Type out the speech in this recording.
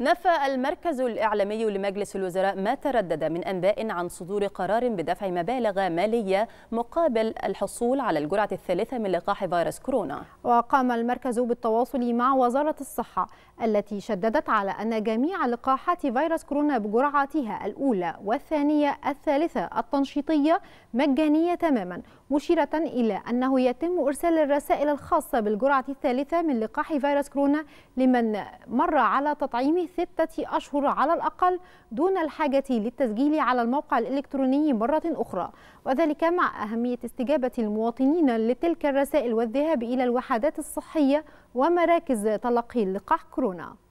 نفى المركز الإعلامي لمجلس الوزراء ما تردد من أنباء عن صدور قرار بدفع مبالغ مالية مقابل الحصول على الجرعة الثالثة من لقاح فيروس كورونا وقام المركز بالتواصل مع وزارة الصحة التي شددت على أن جميع لقاحات فيروس كورونا بجرعاتها الأولى والثانية الثالثة التنشيطية مجانية تماما مشيرة إلى أنه يتم إرسال الرسائل الخاصة بالجرعة الثالثة من لقاح فيروس كورونا لمن مر على تطعيم ستة أشهر على الأقل دون الحاجة للتسجيل على الموقع الإلكتروني مرة أخرى وذلك مع أهمية استجابة المواطنين لتلك الرسائل والذهاب إلى الوحدات الصحية ومراكز تلقي لقاح كورونا